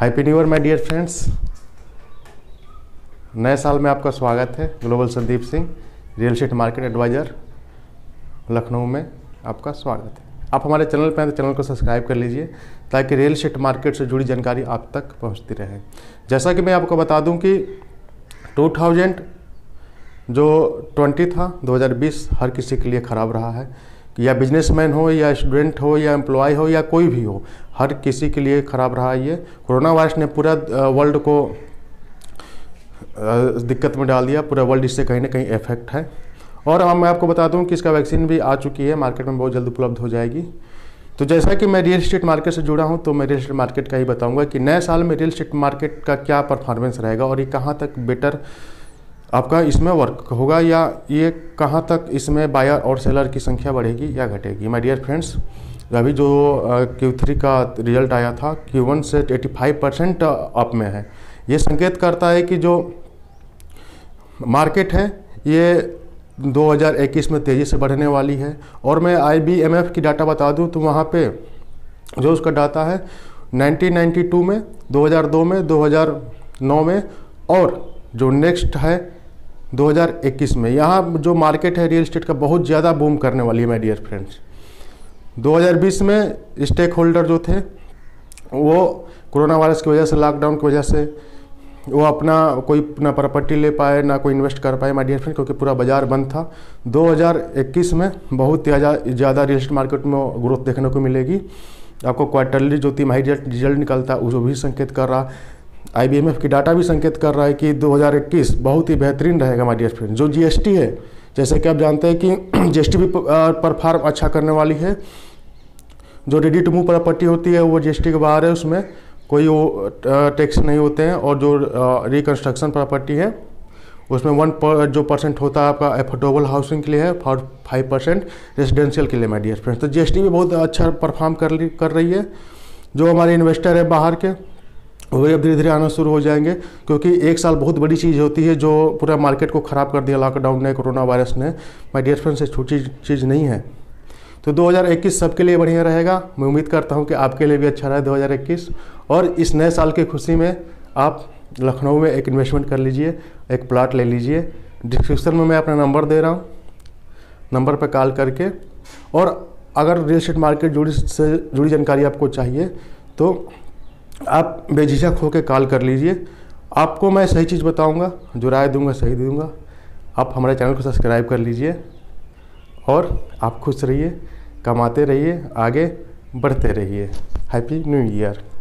happy new year my dear friends नए साल में आपका स्वागत है global Sandeep Singh real estate market adviser Lucknow में आपका स्वागत है आप हमारे चैनल पर हैं तो चैनल को सब्सक्राइब कर लीजिए ताकि रियल स्टेट मार्केट से जुड़ी जानकारी आप तक पहुंचती रहे जैसा कि मैं आपको बता दूं कि 2000 जो 20 था 2020 हर किसी के लिए ख़राब रहा है या बिजनेसमैन हो या स्टूडेंट हो या एम्प्लॉय हो या कोई भी हो हर किसी के लिए ख़राब रहा ये कोरोना वायरस ने पूरा वर्ल्ड को दिक्कत में डाल दिया पूरा वर्ल्ड इससे कहीं ना कहीं इफेक्ट है और अब मैं आपको बता दूं कि इसका वैक्सीन भी आ चुकी है मार्केट में बहुत जल्द उपलब्ध हो जाएगी तो जैसा कि मैं रियल स्टेट मार्केट से जुड़ा हूं तो मैं रियल स्टेट मार्केट का ही बताऊंगा कि नए साल में रियल स्टेट मार्केट का क्या परफॉर्मेंस रहेगा और ये कहाँ तक बेटर आपका इसमें वर्क होगा या ये कहाँ तक इसमें बायर और सेलर की संख्या बढ़ेगी या घटेगी माय डियर फ्रेंड्स अभी जो क्यू थ्री का रिजल्ट आया था क्यू वन से 85 परसेंट अप में है ये संकेत करता है कि जो मार्केट है ये 2021 में तेज़ी से बढ़ने वाली है और मैं आईबीएमएफ की डाटा बता दूं तो वहाँ पे जो उसका डाटा है 1992 में 2002 में 2009 में और जो नेक्स्ट है 2021 में यहाँ जो मार्केट है रियल इस्टेट का बहुत ज़्यादा बूम करने वाली है माय डियर फ्रेंड्स 2020 में स्टेक होल्डर जो थे वो कोरोना वायरस की वजह से लॉकडाउन की वजह से वो अपना कोई ना प्रॉपर्टी ले पाए ना कोई इन्वेस्ट कर पाए माय डियर फ्रेंड क्योंकि पूरा बाजार बंद था 2021 में बहुत ज़्यादा रियल इस्टेट मार्केट में ग्रोथ देखने को मिलेगी आपको क्वार्टरली जो तिमाही रिजल्ट निकलता है वो भी संकेत कर रहा आईबीएमएफ की डाटा भी संकेत कर रहा है कि 2021 बहुत ही बेहतरीन रहेगा माय डियर फ्रेंड जो जीएसटी है जैसे कि आप जानते हैं कि जीएसटी भी परफार्म अच्छा करने वाली है जो रेडी टू मूव प्रॉपर्टी होती है वो जीएसटी के बाहर है उसमें कोई वो टैक्स नहीं होते हैं और जो रिकन्स्ट्रक्शन प्रॉपर्टी है उसमें वन पर, जो परसेंट होता है आपका एफोर्डेबल हाउसिंग के लिए है फॉर फाइव परसेंट रेजिडेंशियल के लिए माइडियर डियर फ्रेंड्स तो जीएसटी भी बहुत अच्छा परफॉर्म कर कर रही है जो हमारे इन्वेस्टर है बाहर के वही अब धीरे धीरे आना शुरू हो जाएंगे क्योंकि एक साल बहुत बड़ी चीज़ होती है जो पूरा मार्केट को ख़राब कर दिया लॉकडाउन ने कोरोना वायरस ने माई डियर फ्रेंड्स ये छोटी चीज़ नहीं है तो 2021 सबके लिए बढ़िया रहेगा मैं उम्मीद करता हूँ कि आपके लिए भी अच्छा रहे 2021 और इस नए साल की खुशी में आप लखनऊ में एक इन्वेस्टमेंट कर लीजिए एक प्लाट ले लीजिए डिस्क्रिप्शन में मैं अपना नंबर दे रहा हूँ नंबर पर कॉल करके और अगर रियल इस्टेट मार्केट जुड़ी से जुड़ी जानकारी आपको चाहिए तो आप बेझिझक होकर कॉल कर लीजिए आपको मैं सही चीज़ बताऊंगा जो राय दूंगा सही दूंगा आप हमारे चैनल को सब्सक्राइब कर लीजिए और आप खुश रहिए कमाते रहिए आगे बढ़ते रहिए हैप्पी न्यू ईयर